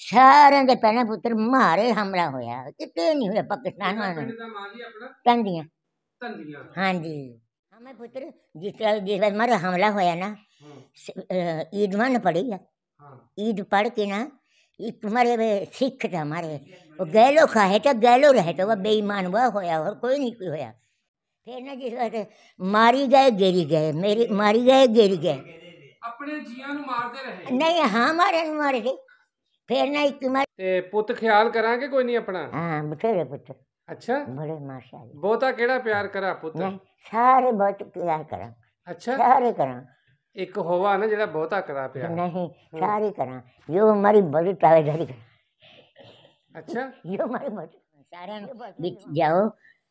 ਸਾਰਿਆਂ ਦੇ ਪਹਿਲੇ ਪੁੱਤਰ ਮਾਰੇ ਹਮਲਾ ਹੋਇਆ ਕਿਤੇ ਨਹੀਂ ਹੋਇਆ ਪਾਕਿਸਤਾਨ ਵਾਲੇ ਤੰਦੀਆਂ ਤੰਦੀਆਂ ਹਾਂਜੀ ਹਮੇ ਪੁੱਤਰ ਜਿਸ ਤਰ੍ਹਾਂ ਜਿਸ ਵਾਰ ਮਾਰਾ ਹਮਲਾ ਹੋਇਆ ਨਾ ईद मन पड़ी है ईद पढ़ के ना तुम्हारे वे सिख था हमारे वो गैलो खाए तो गैलो रहे तो वह बेईमान वह होया और कोई नहीं कोई होया फिर ना जिस बात मारी गए गेरी गए मेरी मारी गए गेरी गए अपने जिया मारते रहे नहीं हाँ मारे मारे थे ਫੇਰ ਨਹੀਂ ਇੱਕ ਮਰ ਤੇ ਪੁੱਤ ਖਿਆਲ ਕਰਾਂਗੇ ਕੋਈ ਨਹੀਂ ਆਪਣਾ ਹਾਂ ਬਥੇਰੇ ਪੁੱਤ ਅੱਛਾ ਬੜੇ ਮਾਸ਼ਾਅੱਲਾ ਬਹੁਤਾ ਕਿਹੜਾ ਪਿਆਰ ਕਰਾ ਪੁੱਤ ਸਾਰੇ ਬਹੁਤ ਪਿਆਰ ਕਰਾਂ ਅੱਛਾ ਸਾਰੇ ਕਰਾਂ ਇੱਕ ਹੋਵਾ ਨਾ ਜਿਹੜਾ ਬਹੁਤਾ ਕਰਾ ਪਿਆਰ ਨਹੀਂ ਸਾਰੇ ਕਰਾਂ ਜੋ ਮਾਰੀ ਬੜੀ ਤਾਲੇਦਾਰੀ ਕਰਾਂ ਅੱਛਾ ਜੋ ਮਾਰੀ ਬੜੀ ਸਾਰਿਆਂ ਨੂੰ ਵਿੱਚ ਜਾਓ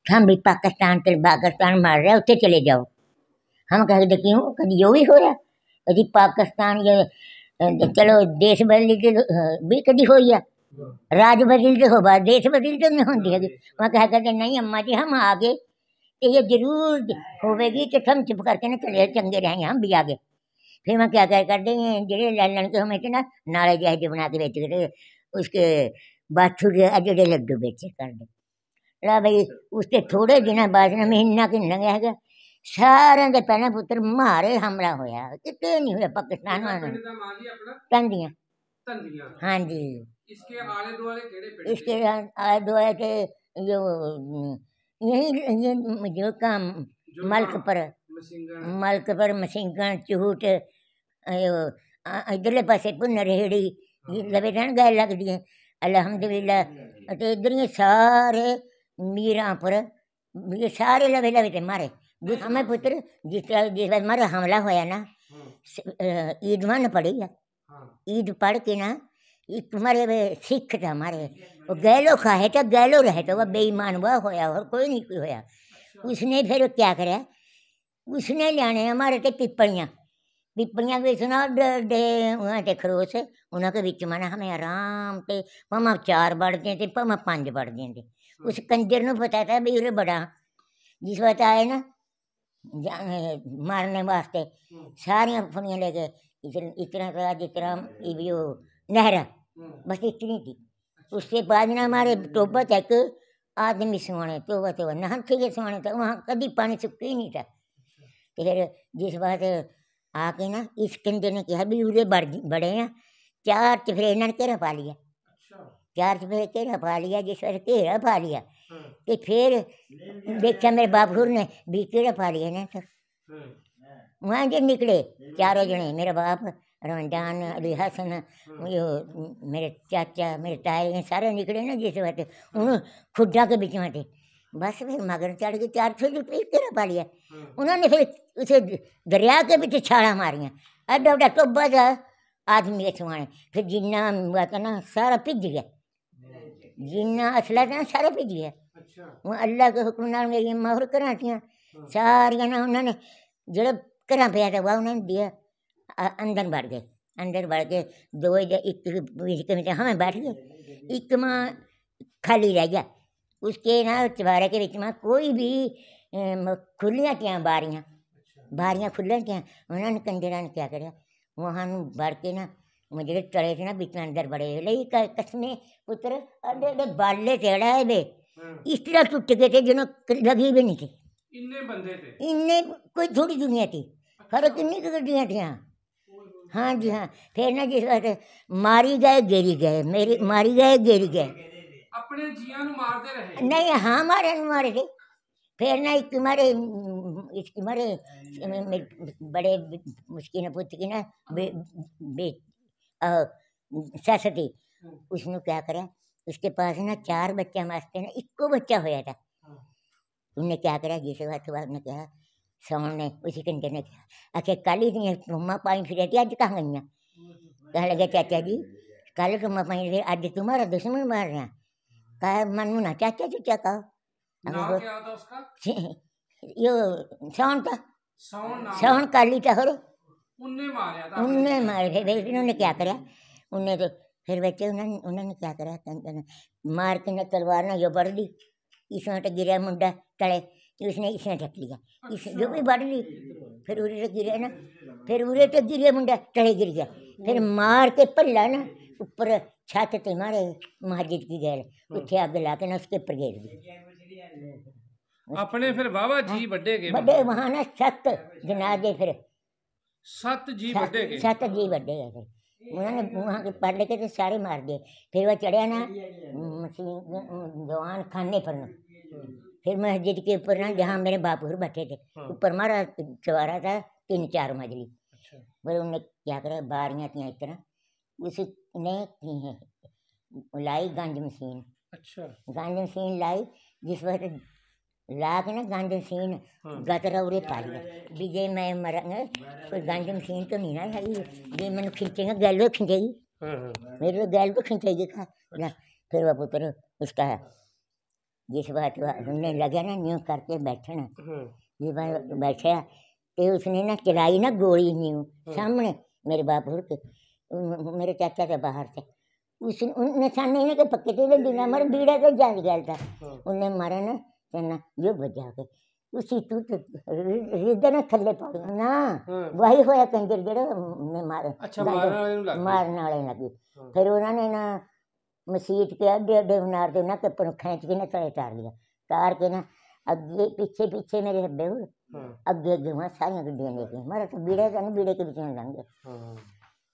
हम भी ਪਾਕਿਸਤਾਨ ਤੇ पाकिस्तान मार रहे हैं उत्ते चले जाओ हम कह ਕਦੀ क्यों ਵੀ ਹੋਇਆ ਕਦੀ ਪਾਕਿਸਤਾਨ रहा चलो देश बदली के भी कभी होई है राज बदल के हो बा देश बदल तो नहीं होती है वहाँ कहा कहते नहीं अम्मा जी हम आ गए तो ये जरूर होगी कि हम चुप करके ना चले चंगे रहेंगे हम भी आ गए फिर मैं क्या क्या कर दें जेडे लड़के हमें ना नाले जहाजे बना के बेच गए उसके बाथू के अजड़े लड्डू बेचे कर दे ला भाई उससे थोड़े दिन बाद ना महीना किन लगे है ਸਾਰਿਆਂ ਦੇ ਪਹਿਲੇ ਪੁੱਤਰ ਮਾਰੇ ਹਮਲਾ ਹੋਇਆ ਕਿਤੇ ਨਹੀਂ ਹੋਇਆ ਪਾਕਿਸਤਾਨ ਵਾਲੇ ਤੰਦੀਆਂ ਤੰਦੀਆਂ ਹਾਂਜੀ इसके आले दुआले केड़े इसके आले दुआले के जो यही ये जो काम मल्क पर मल्क पर मसिंगण चूहट इधरले पासे भुन्नरेड़ी हाँ। लवे रन गए लगदी है अलहमदुल्ला हाँ तो इधर सारे मीरां पर सारे लवे लवे ते मारे हमें पुत्र जिस तरह जिस बार मारो हमला होया ना हम्म। ईद मन पड़ी है हाँ। ईद पढ़ के ना तुम्हारे वे सिख था मारे वो गैलो खाए तो गैलो रहे तो वह बेईमान वह होया और कोई नहीं कोई होया अच्छा। उसने फिर क्या कराया उसने लियाने हमारे ते पिपड़ियाँ पिपड़ियाँ भी सुना डे वहाँ ते खरोस उन्होंने बिच माना हमें आराम से भावें चार बढ़ते थे भावें पाँच बढ़ते थे हम्म। उस कंजर न पता था भी उरे बड़ा जिस वक्त आए ना मारने वास्ते सारियां फुनियां लेके इस तरह करा जिस नहरा बस इतनी थी उससे बाद ना हमारे टोबा तक आदमी सुहाने टोबा तो नहर थी के सुहाने था तो वहाँ कभी पानी सुख ही नहीं था तो फिर जिस बात आके ना इस कंधे ने कहा भी उरे बढ़ बड़े हैं चार तो फिर इन्होंने केरा पा लिया चार चफेरे के पा लिया जिस पर के पा लिया तो फिर देखा मेरे बाबूर ने भी बीके पा लिया ना सर तो? हाँ। वहाँ से निकले चारों जने मेरा बाप रमजान अली हसन हाँ। यो मेरे चाचा मेरे ताए ये सारे निकले ना जिस बात उन्होंने खुदा के बीच में थे बस फिर मगर चढ़ के चार सौ रुपये तेरा पा लिया उन्होंने फिर उसे दरिया के बिच छाला मारियाँ अड्डा अड्डा टोबा जा आदमी के समाने फिर जिन्ना हुआ था ना सारा भिज गया जिन्ना असला था सारा भेजी है हूँ अच्छा। अल्लाह के हुक्म नाल मेरी मोहर घर थी सारिया ना उन्होंने जो घर पे था वह उन्होंने दिया अंदर बढ़ गए अंदर बढ़ के दो एक मिनट हमें बैठ गए एक माँ खाली रह गया उसके ना चबारे के बिच में कोई भी खुलियाँ क्या अच्छा। बारियाँ बारियाँ खुलियाँ क्या उन्होंने कंजरा ने क्या कराया वहाँ बढ़ के ना ಮುಜುಗೆ ತೊಳೆಸಿನ ಬಿಚ್ಚ ಅಂದರ್ ಬಡೆಯಲ್ಲ ಈ ಕಸ್ಮೆ ಪುತ್ರ अरे अरे बाले टेढ़ा बे हाँ। इस तरह टूट गए थे जिन्हों लगी भी नहीं थी इनने बंदे थे इनने कोई थोड़ी दुनिया थी फर्क नहीं कर दुनिया थी यहाँ हाँ जी हाँ फिर ना जिस बात मारी गए गेरी गए मेरी मारी गए गेरी गए अपने जिया मारते रहे नहीं हाँ मारे मारे थे फिर ना इसकी मारे इसकी मारे हाँ हाँ बड़े मुश्किल पुत्र की ना और सरस्वती हाँ। उसने क्या करें उसके पास ना चार बच्चा हमारे ना इक्को बच्चा होया था हाँ। उनने क्या करा जैसे बात बात ने कहा सौन ने उसी कंटे ने कहा आखिर कल ही नहीं मम्मा पाई फिर थी अज कहाँ गई कह लगे चाचा जी कल मम्मा पाई फिर अज तुम्हारा दुश्मन मार रहा कह मन ना चाचा चुचा कहो यो था सौन श्रवण काली था हो ਉਹਨੇ ਮਾਰਿਆ ਤਾਂ ਉਹਨੇ ਮਾਰ ਕੇ ਵੀ ਨੂੰ ਨੇ ਕੀ ਕਰਿਆ ਉਹਨੇ ਤੇ ਫਿਰ ਬੱਚੇ ਉਹਨਾਂ ਨੇ ਉਹਨਾਂ ਨੇ ਕੀ ਕਰਿਆ ਤਨ ਮਾਰ ਕੇ ਨਾ ਤਲਵਾਰ ਨਾਲ ਜੋ ਵੜ ਲਈ ਇਸਾਂ ਤੇ ਗਿਰਿਆ ਮੁੰਡਾ ਟਲੇ ਉਸਨੇ ਇਸਾਂ ਟੱਕ ਲਿਆ ਇਸ ਜੋ ਵੀ ਵੜ ਲਈ ਫਿਰ ਉਰੇ ਤੇ ਗਿਰਿਆ ਨਾ ਫਿਰ ਉਰੇ ਤੇ ਗਿਰਿਆ ਮੁੰਡਾ ਟਲੇ ਗਿਰ ਗਿਆ ਫਿਰ ਮਾਰ ਕੇ ਭੱਲਾ ਨਾ ਉੱਪਰ ਛੱਤ ਤੇ ਮਾਰੇ ਮਹਾਜਿਤ ਕੀ ਗੈਰ ਉੱਥੇ ਅੱਗ ਲਾ ਕੇ ਨਾ ਉਸਕੇ ਉੱਪਰ ਗੇਰ ਦੀ ਆਪਣੇ ਫਿਰ ਬਾਬਾ ਜੀ ਵੱਡੇ ਗਏ ਵੱਡੇ ਵਹਾਂ ਛੱਤ ਜਨਾਜ਼ੇ ਫਿਰ सत जी बटे गए सत जी बटे गए उन्होंने वहाँ के पढ़ लेके तो सारे मार दिए फिर वह चढ़िया ना जवान खाने पर ना फिर मस्जिद के ऊपर ना जहाँ मेरे बापूर बैठे थे हाँ। ऊपर मारा चवारा था तीन चार मजली बोले अच्छा। उनने क्या करा बारियाँ थी इस उसने की है लाई गंज मशीन अच्छा गंज मशीन लाई जिस वक्त लागन गंद सीन हाँ। गतरौरे पाई भी मैं मरांगा कोई गंद सीन तो नहीं ना है जे मन खींचेगा गैल को तो हाँ, हाँ। मेरे तो गैल को तो खींचेगी खा ना फिर वह पुत्र उसका जिस बात हमने लगे ना न्यू करके बैठना ये बार बैठा तो उसने ना चलाई ना गोली न्यू सामने मेरे बापुर के मेरे चाचा के बाहर से उसने उनने सामने इन्हें पक्के थे बिना मर बीड़ा तो जान गया था उनने मारा ना चलना बजा के उसी तू तो रिदने थल्ले पड़ ना हाँ। वही होया कंजर जेड़े मैं मारे अच्छा मारने वाले लगी हाँ। फिर उन्होंने ना मसीट के अड्डे अड्डे उनार के ना कपड़ों खींच के ना तड़े टार लिया तार के ना अगे पीछे पीछे मेरे हब्बे हुए हाँ। अगे अगे वहाँ सारियाँ गड्डियाँ लेके मारा तो बीड़े का ना बीड़े के बीच में लंघे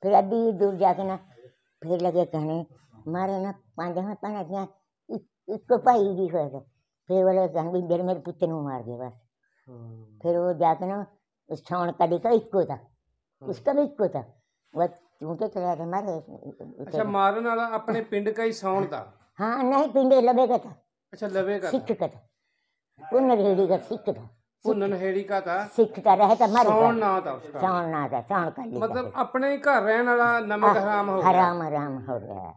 फिर अड्डी दूर जाके ना फिर लगे कहने मारे ना पांच पाना इको भाई भी होगा तो। फिर बोले संगी मेरे मेरे पुत्र मार दिया बस हाँ। फिर वो जाके ना उस छाण का देखा इक्को था हाँ। उसका भी इक्को था वह चूंके चला था मारे अच्छा मारने वाला अपने हाँ। पिंड का ही सौण था हाँ नहीं पिंड लबे का था अच्छा लबे का सिख का था पुनरहेड़ी का सिख था ਨਨਹੇੜੀ ਕਾ ਤਾਂ ਸਿੱਖ ਦਾ ਰਹਿਤਾ ਮਰ ਸੌਣ ਨਾ ਦਾ ਉਸਦਾ ਸੌਣ ਨਾ ਦਾ ਸੌਣ ਕਰ ਲਿਆ ਮਤਲਬ ਆਪਣੇ ਘਰ ਰਹਿਣ ਵਾਲਾ ਨਮਕ ਹਰਾਮ ਹੋ ਗਿਆ ਹਰਾਮ ਹਰਾਮ ਹੋ ਗਿਆ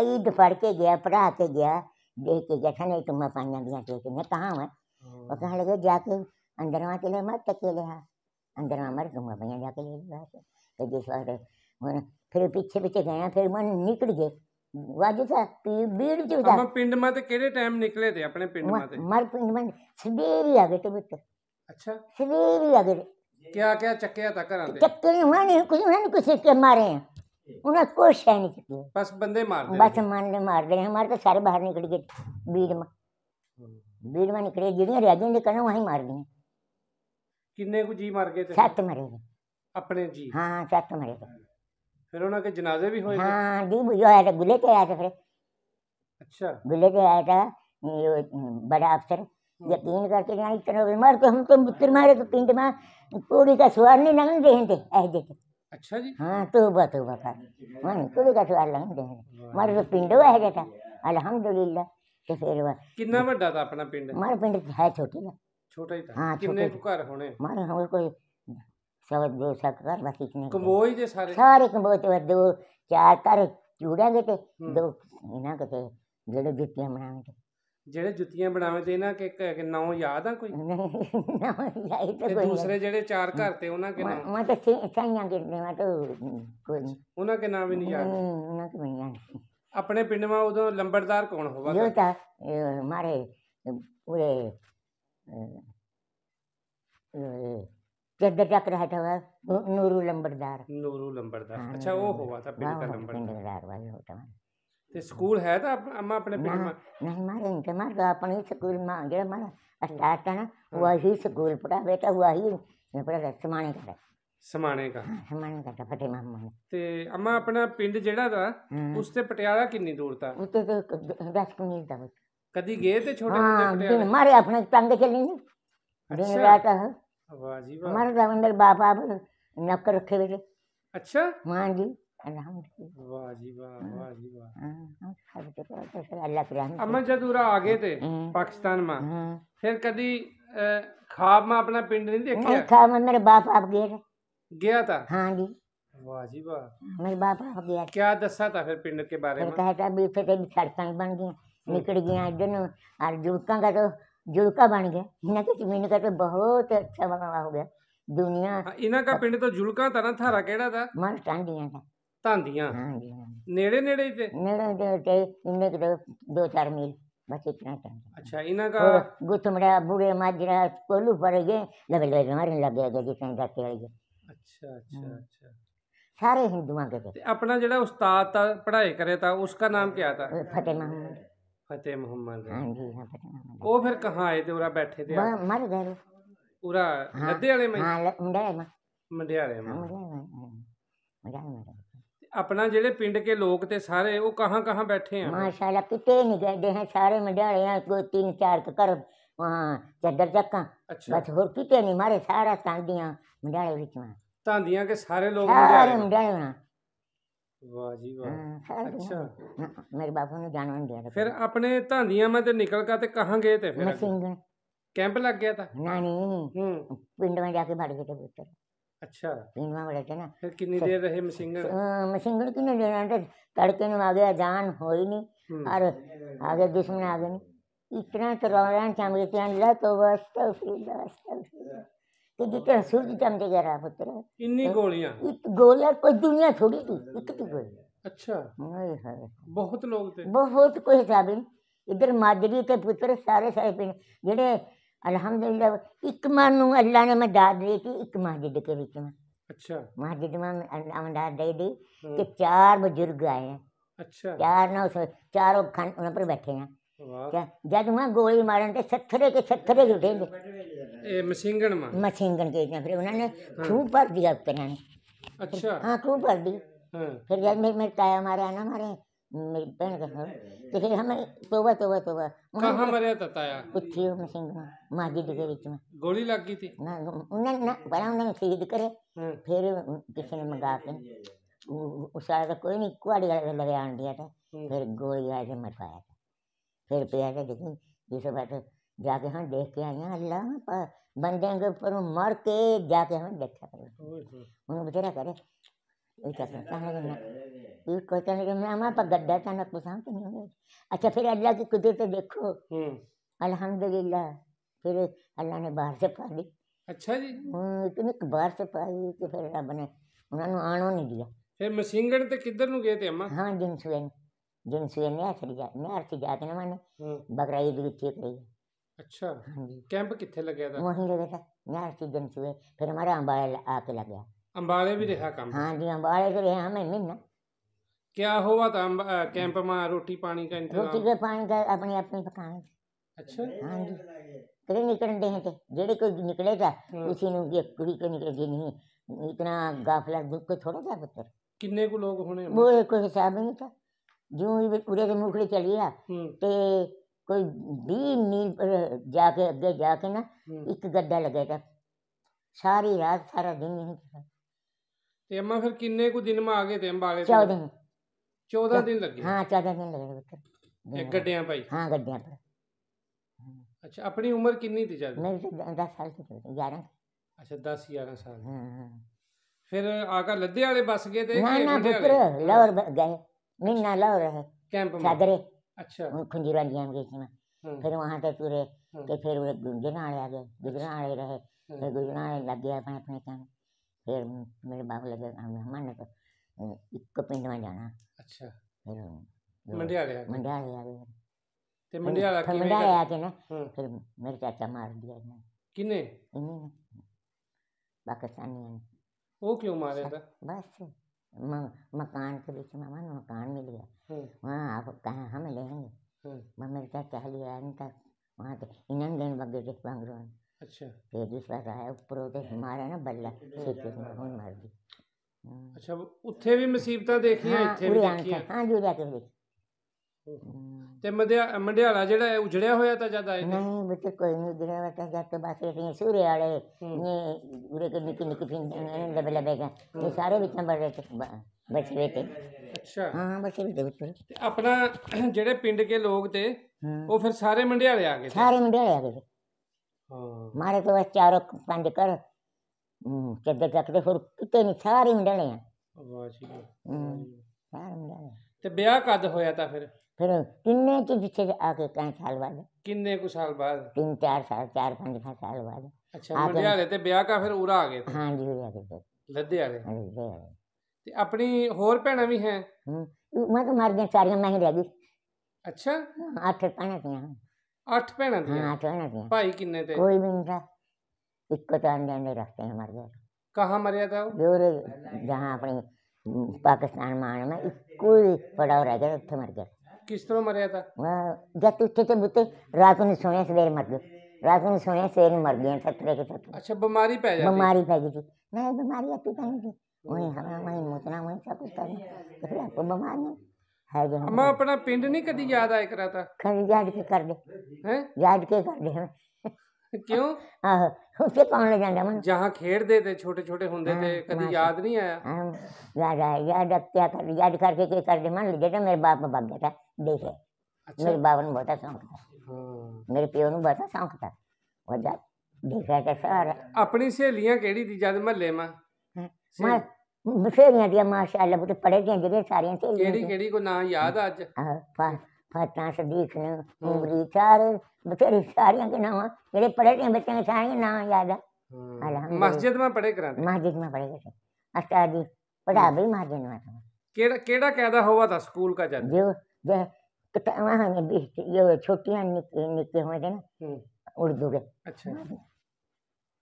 ਅਈਦ ਫੜ ਕੇ ਗਿਆ ਪੜਾ ਕੇ ਗਿਆ देख के जखन है तुम पानिया दिया के मैं कहाँ मैं वो कहने लगे जाके अंदर वहाँ के लिए मत तके ले हाँ अंदर वहाँ मर तुम भैया जाके ले लिया तो जिस बार फिर पीछे पीछे गया फिर मन निकल गए ਵਾਜ ਸਾ ਬੀੜ ਚ ਵਿਚਾਰ ਪਿੰਡ ਮਾ ਤੇ ਕਿਹੜੇ ਟਾਈਮ ਨਿਕਲੇ ਤੇ ਆਪਣੇ ਪਿੰਡ ਮਾ ਤੇ ਮਰ ਪਿੰਡ ਮਾ ਸਵੇਰੀ ਆ ਗਏ ਤੇ ਵਿੱਚ ਅੱਛਾ ਸਵੇਰੀ ਆ ਗਏ ਕਿਆ ਕਿਆ ਚੱਕਿਆ ਤਾਂ ਘਰਾਂ ਤੇ ਚੱਕੇ ਨਹੀਂ ਹੋਣਾ ਨਹੀਂ ਕੁਝ ਹੋਣਾ ਨਹੀਂ ਕੁਛ ਕੇ ਮਾਰੇ ਆ उन्हें कोई शह नहीं चुकी बस बंदे मार दे बस मान ले मार दे हमारे तो सारे बाहर निकल गए भीड़ में हम्म। भीड़ में निकले जिड़ियाँ रह गई निकलना वहीं मार दी किन्ने को जी मार गए सत्त मरे गए अपने जी हाँ सत्त मरे गए फिर उन्होंने जनाजे भी हुए हाँ जी जो आया था गुले के आया था फिर अच्छा गुले के आया था बड़ा अफसर हम्म। यकीन करके जाना इतना मार के तो हम तो मित्र मारे तो पिंड में पूरी का सुअर नहीं लगे देते ऐसे अच्छा जी हाँ ਤੋਬਾ ਤੋਬਾ ਕਰ ਹੁਣ ਕੁੜੀ ਦਾ ਸਵਾਲ ਲੈਂਦੇ ਨੇ ਮਾਰੇ ਤੋਂ ਪਿੰਡ ਉਹ ਹੈਗਾ ਤਾਂ ਅਲਹਮਦੁਲਿਲਾ ਤੇ ਫਿਰ ਵਾ ਕਿੰਨਾ ਵੱਡਾ ਤਾਂ ਆਪਣਾ ਪਿੰਡ ਮਾਰੇ ਪਿੰਡ ਹੈ ਛੋਟੇ छोटा ही था हाँ, कितने घर होने मारे हम कोई सवा दो सौ घर बस इतने कंबोई जे सारे सारे कंबोई तो दो चार घर हम्म। के थे दो इना के जेड़े जुतियां बनाएंगे ਜਿਹੜੇ ਜੁੱਤੀਆਂ ਬਣਾਵੇ ਤੇ ਇਹਨਾਂ ਕਿ ਕਿ ਨਾਮ ਯਾਦ ਆ ਕੋਈ ਤੇ ਦੂਸਰੇ ਜਿਹੜੇ ਚਾਰ ਘਰ ਤੇ ਉਹਨਾਂ ਕੇ ਨਾਮ ਮੈਂ ਤਾਂ ਸਾਈਆਂ ਗਿਰਦੇ ਮੈਂ ਤਾਂ ਕੋਈ ਉਹਨਾਂ ਕੇ ਨਾਮ ਵੀ ਨਹੀਂ ਯਾਦ ਉਹਨਾਂ ਕੇ ਨਹੀਂ ਯਾਦ अपने पिंड में उदो लंबड़दार कौन होगा यो था हमारे पूरे चद्दर चक रहा था नूरू लंबड़दार नूरू लंबड़दार अच्छा वो हुआ था पिंड का लंबड़दार वाला होता ਤੇ ਸਕੂਲ ਹੈ ਤਾਂ ਆਪ- ਅੰਮਾ ਆਪਣੇ ਪਿੰਡ ਮਾ- नहीं मारे इनके मार तो अपने स्कूल में आगे मारा स्टार्ट है ना हुआ ही स्कूल पढ़ा बेटा हुआ ही ये पढ़ा समाने का ਸਮਾਣੇ ਦਾ समाने का फतेह मामा ਤੇ ਅੰਮਾ ਆਪਣਾ ਪਿੰਡ ਜਿਹੜਾ ਦਾ हाँ ਉਸ ਤੇ ਪਟਿਆਲਾ ਕਿੰਨੀ ਦੂਰ ਤਾ उतने तो दस को मिलता बस ਕਦੀ ਗਏ ਤੇ ਛੋਟੇ हाँ ਹੁੰਦੇ दिन ਪਟਿਆਲਾ मारे अपने टंग चली दिन अच्छा। रात है ਵਾਹ ਜੀ ਵਾਹ हमारे तो अंदर बाप आप नौकर रखे बेटे अच्छा हाँ जी અમન ચતુરા આગે તે પાકિસ્તાનમાં ફિર કદી ख्वाब में हाँ, हाँ। हाँ। अपना पिंड नहीं देखा नहीं ख्वाब में मेरे बाप आप गए थे गया था हाँ जी वाह जी वाह मेरे बाप आप गया था क्या दसा था फिर पिंड के बारे में कहा था भी फिर सड़कें बन गई निकल गई दोनों और जुड़का का तो जुड़का बन गया इन्हें तो जमीन का तो बहुत अच्छा बना हो गया दुनिया इन्हें का पिंड तो जुड़का था ना थारा केड़ा था मल टांडिया था ਧਾਂਦੀਆਂ ਨੇੜੇ ਨੇੜੇ ਹੀ ਤੇ मेरे दे- कई इनमें से दो- दो चार मील बस ਅੱਛਾ ਇਹਨਾਂ ਦਾ और गुथमड़ा बूढ़े माजरा कोलू पर गए लगे लगे मारने लग गए जैसे कहीं ਅੱਛਾ ਅੱਛਾ ਅੱਛਾ सारे हिंदुओं के ਤੇ ਆਪਣਾ ਜਿਹੜਾ ਉਸਤਾਦ ਤਾਂ ਪੜ੍ਹਾਈ ਕਰੇ ਤਾਂ ਉਸਕਾ ਨਾਮ ਕੀ ਆਤਾ और फतेह ਫਤਿਹ ਮੁਹੰਮਦ हाँ जी हाँ फतेह ਉਹ ਫਿਰ ਕਹਾਂ ਆਏ ਤੇ ਉਰਾ ਬੈਠੇ ਤੇ वह मर ਉਰਾ हाँ, ਵਾਲੇ ਮੈਂ हाँ ल- मुंडे में ਮੰਡਿਆਲੇ हाँ, ਆਪਣਾ ਜਿਹੜੇ ਪਿੰਡ ਕੇ ਲੋਕ ਤੇ ਸਾਰੇ ਉਹ ਕਹਾਂ ਕਹਾਂ ਬੈਠੇ ਆ ਮਾਸ਼ਾਅੱਲਾ ਕਿਤੇ ਨਹੀਂ ਗਏ ਹੈ ਸਾਰੇ ਮੰਡਿਆਲੇ ਆ ਕੋ ਤਿੰਨ ਚਾਰ ਕਰ ਵਾਂ ਚੱਦਰ ਚੱਕਾ ਬਸ ਹੋਰ ਕਿਤੇ ਨਹੀਂ ਮਾਰੇ ਸਾਰਾ ਤਾਂਦੀਆਂ ਮੰਡਿਆਲੇ ਵਿੱਚ ਮਾਂ ਤਾਂਦੀਆਂ ਕੇ ਸਾਰੇ ਲੋਕ ਸਾਰੇ ਮੰਡਿਆਲੇ ਵਾਹ ਜੀ ਵਾਹ ਅੱਛਾ ਮੇਰੇ ਬਾਪੂ ਨੇ ਜਾਣਵਣ ਦਿਆ ਫਿਰ ਆਪਣੇ ਤਾਂਦੀਆਂ ਮੈਂ ਤੇ ਨਿਕਲ ਕੇ ਤੇ ਕਹਾਂ ਗਏ ਤੇ ਫਿਰ ਕੈਂਪ ਲੱਗ ਗਿਆ ਤਾਂ ਨਹੀਂ ਹੂੰ ਪਿੰਡ ਵਿੱਚ ਜਾ ਕੇ ਭੜ ਗਏ ਤੇ ਬੁੱਤਰ ਅੱਛਾ ਫਿਲਮਾਂ ਬੜੇ ਤੇ ਨਾ ਫਿਰ ਕਿੰਨੀ ਦੇਰ ਰਹੇ ਮਸਿੰਗੜ ਮਸਿੰਗੜ ਕਿੰਨੇ ਦੇਰ ਆਂਦੇ ਤੜਕੇ ਨੂੰ ਆ ਗਿਆ ਜਾਨ ਹੋਈ ਨਹੀਂ ਔਰ ਆ ਗਿਆ ਦੁਸ਼ਮਣ ਆ ਗਏ इतना तो रौलान चामे ते अल्लाह तो फिर वास्ता तो, तो जितना सूरज तो चामते जा रहा पुत्र इतनी हाँ। गोलियां गोलियां कोई दुनिया थोड़ी थी एक थी गोली अच्छा बहुत लोग थे बहुत कोई हिसाब इधर मादरी के पुत्र सारे सारे पिंड जेडे अलहमदिल्ला ਇੱਕ ਮਾਂ ਨੂੰ ਅੱਲਾ ਨੇ ਮਦਦ ਦਿੱਤੀ ਇੱਕ ਮਸਜਿਦ ਦੇ ਵਿੱਚ ਮੈਂ ਅੱਛਾ ਮਸਜਿਦ में अल्लाह मदद दे दी कि चार बुजुर्ग आए हैं ਅੱਛਾ चार ना उस चारों खान उन पर बैठे हैं ਵਾਹ क्या जब वहाँ गोली मारन तो सत्थरे के सत्थरे गिरेंगे ਇਹ ਮਸਿੰਗਣ ਮਾਂ मसींगन के इतना फिर उन्होंने खूब भर दिया ऊपर ने ਅੱਛਾ हाँ खूब भर दी ਹਾਂ फिर जब मेरे मेरे ताया हमारे आना हमारे मेरी बहन का फोन तो फिर हमें तोबा तोबा तोबा कहाँ मरिया तताया पुथियो में सिंह में माजिद के बीच में गोली लग गई थी ना उन्हें ना बड़ा उन्हें शहीद करे हाँ। फिर किसी ने मंगा के उसका तो कोई नहीं कुआड़ी वाले लगे आन दिया था हाँ। फिर गोली आज के मरवाया था फिर पिया था लेकिन ये बात जाके हम देख के आए अल्लाह बंदे के ऊपर मर के जाके हम देखा करें उन्हें बेचारा करे कहता है ना ये कहता है कि मैं हमारे पास गड्ढा था ना कुछ हम तो नहीं अच्छा फिर अल्लाह की कुदरत देखो हम्म। अल्हम्दुलिल्लाह फिर अल्लाह ने बाहर से पा ली अच्छा जी हम्म, इतनी बाहर से पाई कि फिर रब ने उन्होंने आना नहीं दिया फिर मसिंगड़ ते किधर नु गए थे अम्मा हां जिनसुए जिनसुए ने आखिर जा मैं आखिर जा के ना मैंने हम्म। बकरा ईद भी ठीक रही अच्छा हाँ कैंप किथे लगे था वहीं लगे था मैं आखिर जिनसुए फिर हमारा अंबाला आके लग गया ਅੰਬਾਲੇ ਵੀ ਰਿਹਾ ਕੰਮ ਹਾਂ ਜੀ ਅੰਬਾਲੇ ਵੀ ਰਿਹਾ ਮੈਂ ਨਹੀਂ ਨਾ ਕੀ ਹੋਵਾ ਤਾਂ ਕੈਂਪ ਮਾ ਰੋਟੀ ਪਾਣੀ ਦਾ ਇੰਤਜ਼ਾਮ ਰੋਟੀ ਦੇ ਪਾਣੀ ਦਾ ਆਪਣੀ ਆਪਣੀ ਪਕਾਣ ਅੱਛਾ ਹਾਂ ਜੀ ਕਿਹੜੇ ਨਿਕਲਦੇ ਹੈ ਤੇ ਜਿਹੜੇ ਕੋਈ ਨਿਕਲੇਗਾ ਉਸੇ ਨੂੰ ਵੀ ਕੁੜੀ ਕੋ ਨਿਕਲੇ ਨਹੀਂ ਇਤਨਾ ਗਾਫਲਾ ਦੁੱਖ ਕੋ ਥੋੜਾ ਜਿਹਾ ਪੁੱਤਰ ਕਿੰਨੇ ਕੋ ਲੋਕ ਹੋਣੇ ਉਹ ਕੋਈ ਹਿਸਾਬ ਨਹੀਂ ਤਾਂ ਜੋ ਵੀ ਪੂਰੇ ਦੇ ਮੁਖੜੇ ਚਲੀ ਆ ਤੇ ਕੋਈ ਵੀ ਮੀਲ ਜਾ ਕੇ ਅੱਗੇ ਜਾ ਕੇ ਨਾ ਇੱਕ ਗੱਡਾ ਲੱਗੇਗਾ ਸਾਰੀ ਰਾਤ ਸਾਰਾ ਦਿਨ ਨਹੀਂ ਕਿਹਾ ਤੇ ਫਿਰ ਕਿੰਨੇ ਕੁ ਦਿਨ ਮਾ ਗਏ ਤੇ ਅੰਬਾਲੇ ਤੋਂ चौदह 14 ਦਿਨ ਲੱਗੇ हाँ चौदह दिन लगे पुत्र ਇਹ ਗੱਡਿਆਂ ਭਾਈ हाँ गड्ढिया पर ਅੱਛਾ ਆਪਣੀ ਉਮਰ ਕਿੰਨੀ ਦੀ ਜਦ मेरी तो द- दस साल ਅੱਛਾ 10 11 ਸਾਲ हाँ, हाँ ਫਿਰ ਆਕਾ ਲੱਦੇ ਵਾਲੇ ਬੱਸ ਗਏ ਤੇ ना ना ਢੇਬੰਡੇ पुत्र ਵਾਲੇ? लाहौर ब- गए मीना ਕੈਂਪ ਮਾ चादरे ਅੱਛਾ खुंजीरा लिया हम गए थी ना। ਹਮ, फिर वहाँ से पूरे हम्म। तो फिर वो गुजराणे आ गए गुजराणे रहे हाँ। फिर गुजराणे लग गए अपने अपने फिर मेरे बाप लगे हमारे को तो, इक्को पिंड में जाना अच्छा फिर मंडिया गया मंडिया गया फिर हम्म, मंडिया गया फिर मंडिया गया ना हम्म। फिर मेरे चाचा मार दिया इन्हें किने इन्हें पाकिस्तानी ने वो क्यों मारे था बस मकान के बीच में हमारा मकान मिल गया हम्म। वहाँ आप कहाँ हम लेंगे मैं मेरे चाचा लिया वहाँ तो इन्होंने बगे बंगरों अच्छा ये दूसरा ਰਾਹ ਉੱਪਰੋਂ ਤੇ ਮਾਰਿਆ ਨਾ ਬੱਲਾ ਛੇਤੀ ਨਾਲ ਹੁਣ ਮਰ ਅੱਛਾ ਉੱਥੇ ਵੀ ਮੁਸੀਬਤਾਂ ਦੇਖੀਆਂ ਇੱਥੇ ਵੀ ਦੇਖੀਆਂ ਹਾਂ ਜੀ ਉਰੇ ਕੇ ਵੇਖ ਤੇ ਮੰਡਿਆ ਮੰਡਿਆਲਾ ਜਿਹੜਾ ਹੈ ਉਜੜਿਆ ਹੋਇਆ ਤਾਂ ਜਦ ਆਏ ਨਹੀਂ ਬੇਟੇ ਕੋਈ ਨਹੀਂ ਦਿਨੇ ਵਟਾ ਜਾ ਕੇ ਬਸ ਰਹੀਆਂ ਸੂਰੇ ਵਾਲੇ ਨੇ ਉਰੇ ਕੇ ਨਿੱਕੀ ਨਿੱਕੀ ਪਿੰਡ ਲਬੇ ਲਬੇ ਗਏ ਇਹ ਸਾਰੇ ਵਿੱਚ ਬੜੇ ਬਚੇ ਤੇ ਅੱਛਾ ਹਾਂ ਬੱਚੇ ਵੀ ਦੇ ਵਿੱਚ ਤੇ ਆਪਣਾ ਜਿਹੜੇ ਪਿੰਡ ਕੇ ਲੋਕ ਤੇ ਉਹ ਫਿਰ ਸਾਰੇ ਮੰਡਿਆਲੇ ਆ ਗਏ ਸਾਰੇ ਮੰਡਿਆਲੇ ਆ ਗਏ ਮਾਰੇ ਤੋਂ ਬਸ ਚਾਰੋਂ ਪੰਜ ਕਰ ਹੂੰ ਚੱਦਰ ਚੱਕਦੇ ਫਿਰ ਕਿਤੇ ਨਹੀਂ ਸਾਰੇ ਮਿੰਡਣੇ ਆ ਵਾਹ ਜੀ ਹੂੰ ਸਾਰੇ ਮਿੰਡਣੇ ਤੇ ਵਿਆਹ ਕਦ ਹੋਇਆ ਤਾਂ ਫਿਰ ਫਿਰ ਕਿੰਨੇ ਚ ਪਿੱਛੇ ਆ ਕੇ ਕਾਂ ਸਾਲ ਬਾਅਦ ਕਿੰਨੇ ਕੁ ਸਾਲ ਬਾਅਦ ਤਿੰਨ ਚਾਰ ਸਾਲ ਚਾਰ ਪੰਜ ਸਾਲ ਬਾਅਦ ਅੱਛਾ ਮੁੰਡਿਆਲੇ ਤੇ ਵਿਆਹ ਕਾ ਫਿਰ ਉਰਾ ਆ ਗਏ ਹਾਂ ਜੀ ਉਰਾ ਆ ਗਏ ਲੱਦੇ ਵਾਲੇ ਤੇ ਆਪਣੀ ਹੋਰ ਭੈਣਾਂ ਵੀ ਹੈ ਮੈਂ ਤਾਂ ਮਰ ਗਿਆ ਸਾਰੀਆਂ ਮੈਂ ਹੀ ਰਹਿ ਗਈ ਅੱਛਾ ਅੱਠ ਭੈਣਾਂ ਤੀਆਂ ਅੱਠ ਭੈਣਾਂ ਦੀਆਂ हाँ कहना थी ਭਾਈ कोई भी नहीं था इक्को तो अंडे रखते हैं हमारे घर ਕਹਾਂ ਮਰਿਆ ਤਾ ਉਹ? दूर जहाँ अपने पाकिस्तान मान में इक्को ही रह गया उत्थे मर गया ਕਿਸ ਤਰ੍ਹਾਂ ਮਰਿਆ ਤਾ वह जब उत्थे तो बुते रात को सोने सवेरे मर गए रात को सोने सवेरे मर गए सत्रह के सत्रह ਅੱਛਾ ਬਿਮਾਰੀ ਪੈ ਜਾਂਦੀ बीमारी फैली थी नहीं बीमारी आपकी कहीं थी वहीं हवा वहीं मूतना वहीं सब कुछ करना तो फिर आपको बीमारी है जो अम्मा अपना पिंड नहीं कभी याद आया करा था कभी याद के कर दे हैं याद के कर दे क्यों ਕੌਣ ਲੈ ਜਾਂਦਾ ਮਨ जहाँ खेड़ते थे छोटे छोटे होंगे हाँ, थे कभी माशा। याद नहीं आया हाँ, याद आया याद अब क्या कर याद करके क्या कर दे मान लीजिए तो मेरे बाप भाग गया था देखे अच्छा मेरे बाप ने बहुत शौक था हाँ। मेरे प्यो ने बहुत शौक था वो जब देखा था सारा अपनी थी जद महल्ले ਬਥੇਰੀਆਂ ਦੀਆਂ ਮਾਸ਼ਾਅੱਲਾ ਬੁੱਤ ਪੜੇ ਦੀਆਂ ਜਿਹੜੀਆਂ ਸਾਰੀਆਂ ਤੇ ਕਿਹੜੀ ਕਿਹੜੀ ਕੋ ਨਾਂ ਯਾਦ ਆ ਅੱਜ ਫਾਤਨਾ ਸਦੀਕ ਨੂੰ ਉਮਰੀ ਚਾਰ ਬਥੇਰੀ ਸਾਰੀਆਂ ਕੇ ਨਾਂ ਜਿਹੜੇ ਪੜੇ ਦੀਆਂ ਬੱਚਿਆਂ ਦੇ ਸਾਰੀਆਂ ਨਾਂ ਯਾਦ ਆ ਮਸਜਿਦ ਮੈਂ ਪੜੇ ਕਰਾਂ ਮਸਜਿਦ ਮੈਂ ਪੜੇ ਕਰਾਂ अस्ताद जी पढ़ा भी महाजन वाला केड़ा केड़ा कायदा हुआ था स्कूल का जब जो जो वहाँ ये छुट्टियाँ निक, निकले हुए थे ना उर्दू के अच्छा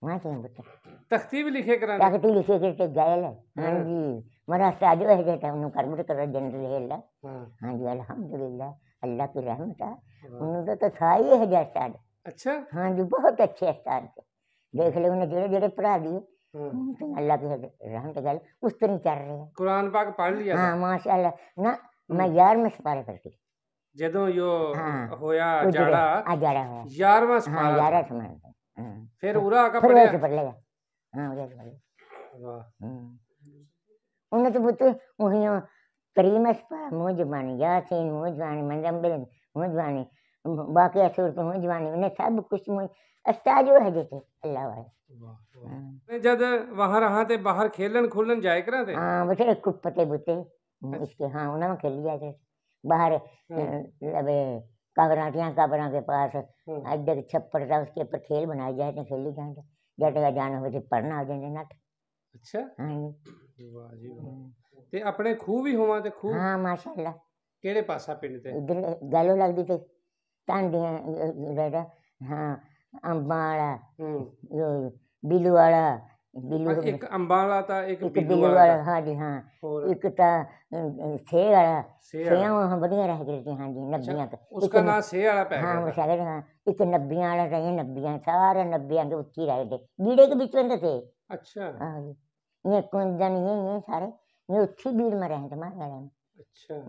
होना चाहिए बच्चा तख्ती भी लिखे करा तख्ती लिखे के गए तो हाँ।, हाँ जी मेरा साजो है देता उन्होंने कर्म करो जनरल हेल्ला हाँ।, हाँ जी अलहमदुल्ला अल्लाह की रहमत है हाँ। उन्होंने तो था ही है उस्ताद अच्छा हाँ जी बहुत अच्छे उस्ताद थे देख ले उन्हें जेड़े जेड़े पढ़ा दिए तो अल्लाह की रहमत गल उस तरह चल रहे हैं कुरान पाक पढ़ लिया हाँ माशाल्लाह ना मैं यार में सपारे करती ਜਦੋਂ ਯੋ ਹੋਇਆ ਜਾੜਾ ਆ ਜਾੜਾ ਹੋਇਆ 11ਵਾਂ ਸਮਾਨ 11ਵਾਂ ਸਮਾਨ फिर हाँ। उरा का पढ़ के पढ़ लेगा हां उरा के वाह हाँ। उन्हें तो बुत उहियो तो करीमस पर मुझ बानी यासीन मुझ बानी मंजम बिल मुझ बानी बाकी असुर तो मुझ बानी उन्हें सब कुछ मुझ अस्ताज है जेते अल्लाह वाले हाँ। जद वहां रहा ते बाहर खेलन खुलन जाए करा ते हां बसे कुप्पते बुते इसके हां उन्हें खेल जाए बाहर अबे ਕਬਰਾਂ ਦੀਆਂ ਕਬਰਾਂ ਦੇ ਪਾਸ ਐਡੇ ਛੱਪੜ ਦਾ ਉਸਕੇ ਉੱਪਰ ਖੇਲ ਬਣਾਏ ਜਾਂਦੇ ਨੇ ਖੇਲੀ ਜਾਂਦੇ ਜਦੋਂ ਜਾਣ ਹੋਵੇ ਪੜਨ ਆ ਜਾਂਦੇ ਨੇ ਨਾਟ ਅੱਛਾ ਹਾਂ ਵਾਹ ਜੀ ਤੇ ਆਪਣੇ ਖੂਹ ਵੀ ਹੋਵਾਂ ਤੇ ਖੂਹ ਹਾਂ ਮਾਸ਼ਾਅੱਲਾ ਕਿਹੜੇ ਪਾਸਾ ਪਿੰਡ ਤੇ ਇੱਧਰ ਗੱਲੋ ਲੱਗਦੀ ਤੇ ਟਾਂਡੀਆਂ ਰੇੜਾ ਹਾਂ ਅੰਬਾਲਾ ਹੂੰ ਬਿੱਲੂ ਵਾਲਾ ਬਿੱਲੂ ਇੱਕ ਅੰਬਾ ਵਾਲਾ ਤਾਂ ਇੱਕ ਬਿੱਲੂ ਵਾਲਾ ਹਾਂਜੀ ਹਾਂ ਇੱਕ ਤਾਂ ਸੇ ਵਾਲਾ ਸੇਹਾਂ ਉਹ ਵਧੀਆ ਰਹਿ ਗਏ ਜੀ ਹਾਂਜੀ ਨੱਬੀਆਂ ਤੇ ਦਾ ਨਾਂ ਸੇ ਵਾਲਾ ਪੈ ਗਿਆ ਹਾਂ ਸਾਰੇ ਹਾਂ ਇੱਕ ਨੱਬੀਆਂ ਵਾਲਾ ਰਹੇ ਨੱਬੀਆਂ ਸਾਰੇ ਨੱਬੀਆਂ ਦੇ ਉੱਚੀ ਰਹਿ ਗਏ ਬੀੜੇ ਦੇ ਵਿੱਚੋਂ ਦੇ ਤੇ ਅੱਛਾ ਹਾਂਜੀ ਇਹ ਕੁੰਦਨ ਨਹੀਂ ਇਹ ਸਾਰੇ ਇਹ ਉੱਥੇ ਬੀੜ ਮਰੇ ਰਹੇ ਤੇ ਮਾਰ ਗਏ ਅੱਛਾ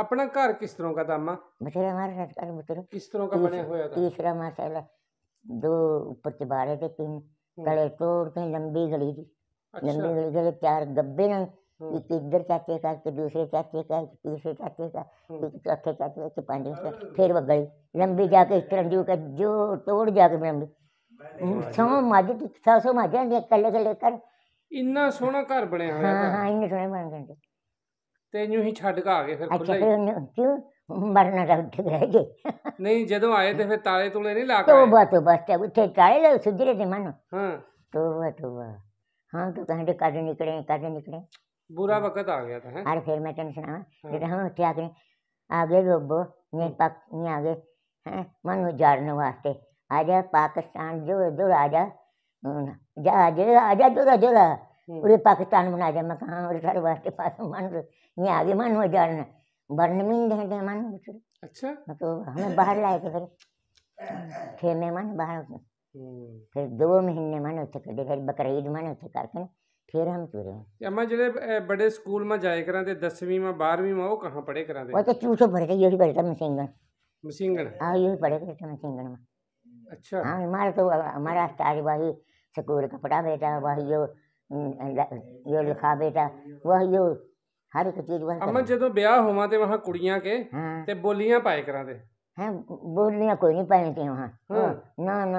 ਆਪਣਾ ਘਰ ਕਿਸ ਤਰ੍ਹਾਂ ਦਾ ਦਾਮਾ अम्मा ਮਾਰ हमारे साथ ਕਿਸ ਤਰ੍ਹਾਂ ਦਾ तरह ਹੋਇਆ बने ਤੀਸਰਾ ਮਾਸਾ तीसरा मसाला दो ਤੇ चबारे थे ਗਲੇ ਤੋੜ ਤੇ ਲੰਬੀ ਗਲੀ ਦੀ ਲੰਬੀ ਗਲੀ ਦੇ ਚਾਰ ਗੱਬੇ ਨਾਲ ਇੱਕ ਇੱਧਰ ਚਾਚੇ ਕਾ ਤੇ ਦੂਸਰੇ ਚਾਚੇ ਕਾ ਤੀਸਰੇ ਚਾਚੇ ਘਰ ਇੱਕ ਚੌਥੇ ਚਾਚੇ ਤੇ ਪੰਜਵੇਂ ਚਾਚੇ ਫਿਰ ਵਗ ਗਈ ਲੰਬੀ ਜਾ ਕੇ ਤਰੰਜੂ ਕੇ ਜੋ ਤੋੜ ਜਾ ਕੇ ਮੈਂ ਸੋ ਮਾਜ ਦੀ ਸੌ ਸੌ ਮਾਜਾਂ ਦੇ ਕੱਲੇ ਕੱਲੇ ਕਰ ਇੰਨਾ ਸੋਹਣਾ ਘਰ ਬਣਿਆ ਹੋਇਆ ਹਾਂ ਹਾਂ ਇੰਨਾ ਸੋਹਣਾ ਬਣ ਗਿਆ ਤੇ ਨੂੰ ਹੀ ਛੱਡ ਕੇ ਆ ਗਏ ਫਿਰ ਅੱਛਾ ਫਿਰ ਕਿਉਂ ਮਰਨਾ ਤਾਂ ਉੱਥੇ ਰਹਿ ਗਏ ਨਹੀਂ ਜਦੋਂ ਆਏ ਤੇ ਫਿਰ ਤਾਲੇ ਤੁਲੇ ਨਹੀਂ ਲਾ ਕੇ ਆਏ? ਤੋਬਾ ਤੋਬਾ ਤੇ ਉੱਥੇ ਕਾਇ ਲੈ ਸੁਧਰੇ ਦੇ ਮਨ ਹਾਂ ਤੋਬा ਤੋबा हाँ तो, तो, हाँ, तो कहते कद निकले कद निकले बुरा वक्त आ गया था हैं? अरे फिर मैं तेन सुना कहते हम उत्थे आके आगे रोबो ये पाक ये आगे हैं मन उजाड़ने वास्ते आजा पाकिस्तान जो इधर आजा हम्म, जा आजा आजा जोरा जोरा हम्म। हाँ। पूरे पाकिस्तान बना जा मैं कहा और सारे वास्ते पास मन ये आगे मन उजाड़ना बर्नमिन ढेर मेहमान अच्छा तो, तो हमें बाहर लाए थे फिर छः मेहमान बाहर हम्म। फिर दो महीने मन होते कदे फिर बकरीद मन होते करके फिर हम तुरे अम्मा जेडे बड़े स्कूल में जाए करा थे 10वीं में 12वीं में वो कहां पढ़े करा थे वो तो चूसो पढ़े यही पढ़े मसिंगन मसिंगन हां यही पढ़े थे मसिंगन हाँ, में अच्छा हां हमारा तो हमारा स्टार वही स्कूल कपड़ा बेटा वही यो यो लिखा बेटा वही यो ਹਰ ਇੱਕ ਚੀਜ਼ ਵਾਸਤੇ ਅਮਾ ਜਦੋਂ ਵਿਆਹ ਹੋਵਾਂ ਤੇ ਵਹਾਂ ਕੁੜੀਆਂ ਕੇ ਹਾਂ ਤੇ ਬੋਲੀਆਂ ਪਾਏ ਕਰਾਂ ਤੇ हैं बोलियाँ कोई नहीं पहनी थी वहाँ ना ना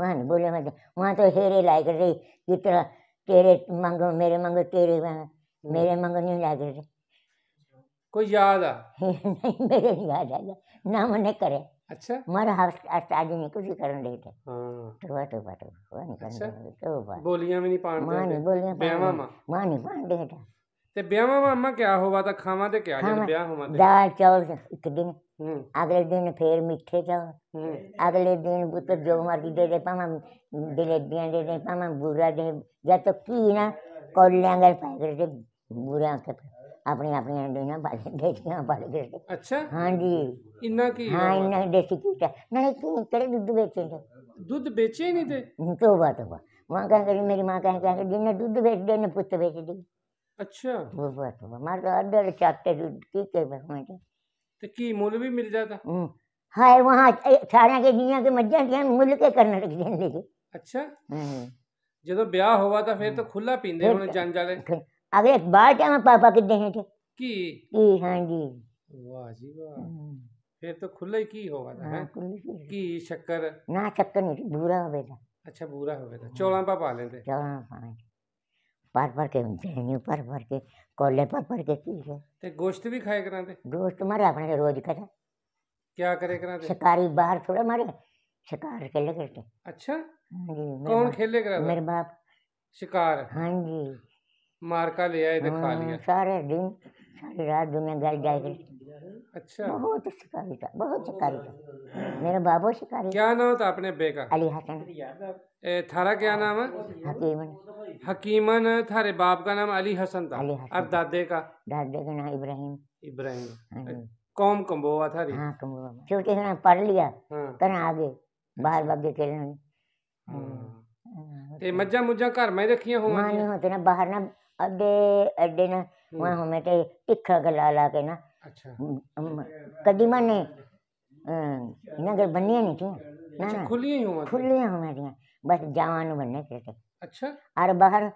वहाँ नहीं बोलियाँ पहनती वहाँ तो हेरे लाए कर रही कि तरह तेरे मांगो मेरे मांगो तेरे मेरे हाँ। मांगो नहीं लाए कर रही कोई याद आ नहीं मेरे नहीं याद आएगा ना मैंने करे अच्छा मारा हाउस आज नहीं कुछ करने अच्छा। दे थे तो वह तो बात वह नहीं करने तो बात बोलियाँ में नहीं पान माँ नहीं बोलियाँ माँ नहीं पान देता ਤੇ ਵਿਆਹਾਂ ਮਾਮਾ ਕਿਆ ਹੋਵਾ ਤਾਂ ਖਾਵਾਂ ਤੇ ਕਿਆ ਜਦ ਵਿਆਹ ਹੋਵਾਂ ਤੇ ਦਾਲ ਚੌਲ ਇੱਕ ਦਿਨ ਅਗਲੇ ਦਿਨ ਫੇਰ ਮਿੱਠੇ ਚੌਲ ਅਗਲੇ ਦਿਨ ਪੁੱਤਰ ਜੋ ਮਰਜ਼ੀ ਦੇ ਦੇ ਬਿਲੇ ਜਲੇਬੀਆਂ ਦੇ ਦੇ ਪਾਵਾਂ ਬੁਰਾ ਦੇ ਜਾਂ ਤਾਂ ਕੀ ਨਾ ਕੋਲਿਆਂ ਦੇ ਪੈਕਟ ਦੇ ਬੁਰਾ ਕੇ ਆਪਣੀ ਆਪਣੀ ਦੇ ਨਾ ਬਾਲ ਦੇਸ਼ੀਆਂ ਦੇ ਅੱਛਾ ਹਾਂਜੀ ਇੰਨਾ ਕੀ ਹਾਂ ਇੰਨਾ ਦੇਸੀ ਕੀ ਨਾ ਕਿ ਕਿਹੜੇ ਦੁੱਧ ਨੇ ਦੁੱਧ ਵੇਚੇ ਨਹੀਂ ਤੇ ਤੋਬਾ ਤੋਬਾ ਮਾਂ ਕਹਿੰਦੀ ਮੇਰੀ ਮਾਂ ਕਹਿੰਦੀ ਜਿੰਨੇ ਦੁੱਧ ਵੇਚਦੇ ਨੇ ਪੁੱਤ ਵੇਚਦੇ अच्छा वो बात हुआ मार तो अड्डे चाटते दूध की के बस में तो की मुल भी मिल जाता हाय वहां सारे के जिया के मज्जा दिया मुल के करने लग देन लेके अच्छा ਜਦੋਂ ਵਿਆਹ ਹੋਵਾ ਤਾਂ ਫਿਰ ਤਾਂ ਖੁੱਲਾ ਪੀਂਦੇ ਹੁਣ ਜੰਜ ਵਾਲੇ ਅਗਲੇ ਬਾਹਰ ਟਾਈਮ ਪਾਪਾ ਕਿੱਦੇ ਹੈ ਕੀ ਕੀ ਹਾਂਜੀ ਵਾਹ ਜੀ ਵਾਹ ਫਿਰ ਤਾਂ ਖੁੱਲਾ ਹੀ ਕੀ ਹੋਵਾ ਦਾ ਹੈ ਕੀ ਸ਼ੱਕਰ ਨਾ ਸ਼ੱਕਰ ਨਹੀਂ ਬੂਰਾ ਹੋਵੇਗਾ ਅੱਛਾ ਬੂਰਾ ਹੋਵੇਗਾ ਚੌਲਾਂ ਪਾ ਪਾ ਲੈਂਦੇ ਚੌਲਾਂ ਪਾ भर भर के देनी भर भर के कोले भर भर के पी गए ते गोश्त भी खाए करा दे गोश्त मारे अपने रोज करे क्या करे करा दे शिकारी बाहर थोड़े मारे शिकार खेले करते अच्छा हाँ जी कौन खेले करा मेरे बाप शिकार हाँ जी मार का ले आए खा तो हाँ, लिया सारे दिन सारी रात दुनिया गल जाए अच्छा बहुत शिकारी था बहुत शिकारी था मेरा बाबू शिकारी क्या नाम था अपने बे का अली हसन ए, थारा क्या हाँ। नाम है हकीमन हकीमन थारे बाप का नाम अली हसन था अली हसन और दादे का दादे का नाम इब्राहिम इब्राहिम हाँ कौम कम्बोवा था हाँ कम्बोवा छोटे से पढ़ लिया हाँ। कना आगे बाहर बागे हम्म। के ਤੇ ਮੱਝਾਂ ਮੁੱਝਾਂ ਘਰ ਮੈਂ ਰੱਖੀਆਂ ਹੋਵਾਂ ਮਾਂ ਨਹੀਂ ਹੁੰਦੇ ना ਬਾਹਰ ਨਾ ਅੱਡੇ ਅੱਡੇ ਨਾ ਉਹ कदीमा ने नगर बननी नहीं थी अच्छा, ना खुली हुआ खुली हमारे यहाँ बस जवान बनने के थे अच्छा और बाहर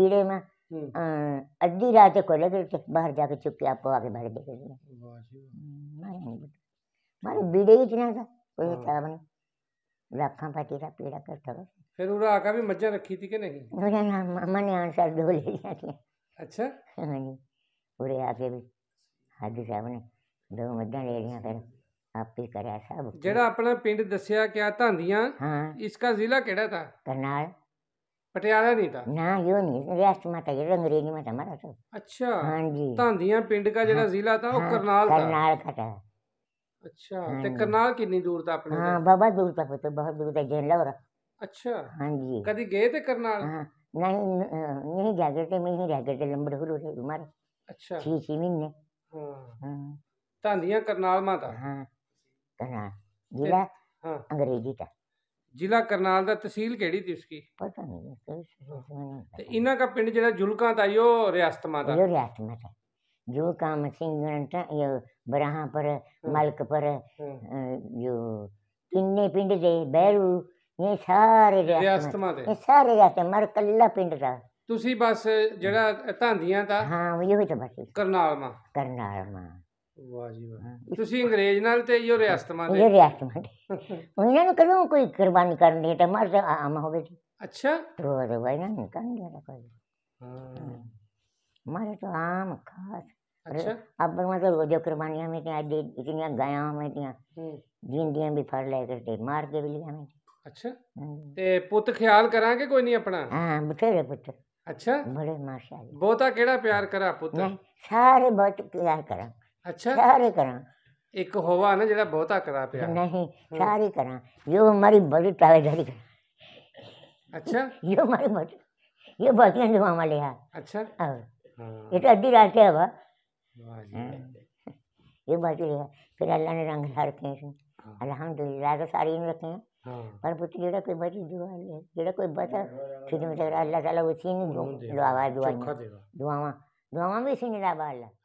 बीड़े में हम्म। अद्धी रात को लगे थे बाहर जाके चुपके आपको आगे भर दे हम्म, मारे बीड़े ही इतना था कोई हिसाब नहीं रखा पाती था पीड़ा करता था फिर उरा आका भी मज्जा रखी थी कि नहीं मैंने आंसर दो ले लिया थी अच्छा हाँ जी उरे आके भी ਹਾਜੀ ਸਾਹਿਬ ਨੇ ਦੋ ਮੱਝਾਂ ਲੈ ਲੀਆਂ ਫਿਰ ਆਪੇ ਕਰਿਆ ਸਭ ਜਿਹੜਾ ਆਪਣਾ ਪਿੰਡ ਦੱਸਿਆ ਕਿਆ ਧਾਂਦੀਆਂ ਹਾਂ इसका जिला केड़ा था करनाल पटियाला नहीं था ना यो नहीं रियासत में था ये अंग्रेजी में था हमारा तो अच्छा हाँ जी धांधिया पिंड का ਜਿਹੜਾ ਜ਼ਿਲ੍ਹਾ था वो हाँ, करनाल था करनाल का था ਅੱਛਾ हाँ ਤੇ जी। ਕਰਨਾਲ ਕਿੰਨੀ ਦੂਰ ਦਾ ਆਪਣੇ हाँ बहुत दूर तक तो बहुत दूर तक जेल लग रहा ਤੋਂ? ਅੱਛਾ हाँ जी ਕਦੀ ਗਏ ਤੇ ਕਰਨਾਲ हाँ नहीं न- नहीं जागते मैं ही जागते लंबड़ हुरू थे हमारे अच्छा छह छह महीने ਹਾਂ ਹਾਂ ਧੰਦੀਆਂ ਮਾ ਦਾ ਹਾਂ ਹਾਂ ਜ਼ਿਲ੍ਹਾ ਹਾਂ ਅੰਗਰੇਜ਼ੀ ਦਾ ਜ਼ਿਲ੍ਹਾ ਕਰਨਾਲ ਦਾ ਤਹਿਸੀਲ ਕਿਹੜੀ ਸੀ ਉਸकी ਪਤਾ ਨਹੀਂ ਤੇ ਇਹਨਾਂ ਦਾ ਪਿੰਡ ਜਿਹੜਾ ਜੁਲਕਾਂ ਦਾ ਇਹੋ ਮਾ ਦਾ ਰਿਆਸਤ ਮਾ ਦਾ ਜੋ ਕੰਮ ਸਿੰਘਾਂ ਦਾ ਇਹ ਬਰਾਹਾ ਪਰ ਮਲਕ ਪਰ ਜੋ ਕਿੰਨੇ ਪਿੰਡ ਦੇ ਬੈਰੂ ਇਹ ਸਾਰੇ ਰਿਆਸਤ ਮਾ ਦੇ ਇਹ ਸਾਰੇ ਰਿਆਸਤਮਾ ਮਰ ਕੱਲਾ ਪਿੰਡ ਦਾ ਤੁਸੀਂ ਬਸ ਜਿਹੜਾ ਧਾਂਦੀਆਂ ਦਾ ਹਾਂ ਹੀ ਤਾਂ ਬਸ ਕਰਨਾਲ ਮਾ ਕਰਨਾਲ ਮਾ ਵਾਹ ਜੀ ਵਾਹ ਤੁਸੀਂ ਅੰਗਰੇਜ਼ ਨਾਲ ਤੇ ਇਹੋ ਰਿਆਸਤ ਮਾ ਦੇ ਇਹ ਰਿਆਸਤ ਮਾ ਦੇ ਉਹਨਾਂ ਨੂੰ ਕਦੋਂ ਕੋਈ ਕੁਰਬਾਨੀ ਕਰਨ ਦੇ ਤਾਂ ਮਰਦ ਆਮ ਹੋਵੇ ਜੀ ਅੱਛਾ ਉਹ ਰੋ ਵਾਈ ਨਾ ਨਿਕਲ ਗਿਆ ਕੋਈ ਹਾਂ ਮਾਰੇ ਤਾਂ ਆਮ ਖਾਸ अच्छा अब मतलब जो कुर्बानियाँ में थी इतनी गायां में थी जिंदियां भी फड़ ले करते मार के भी लिया मैं अच्छा ते पुत ख्याल करा के कोई नहीं अपना ਹਾਂ बथेरे पुत्र अच्छा बड़े माशा बहुता केड़ा प्यार करा पुत्र सारे बहुत प्यार करा अच्छा सारे करा एक होवा ना जेड़ा बहुता करा प्यार नहीं हम्म। सारे करा यो हमारी बड़ी तावेदारी करा अच्छा यो हमारी मत यो बहुत जो हमारे यहाँ अच्छा और हाँ। ये तो अभी रात है हवा हम्म। ये बात फिर अल्लाह ने रंग रखे हैं हाँ। अलहमदुल्ला तो सारी रखे हैं पर हाँ। पुत्र जेड़ा कोई बची दुआ ले जेड़ा कोई बचा खिदमत हाँ, अल्लाह ताला उसी ने दुआ दुआ दुआवा दुआवा भी इसी ने लाबा अल्लाह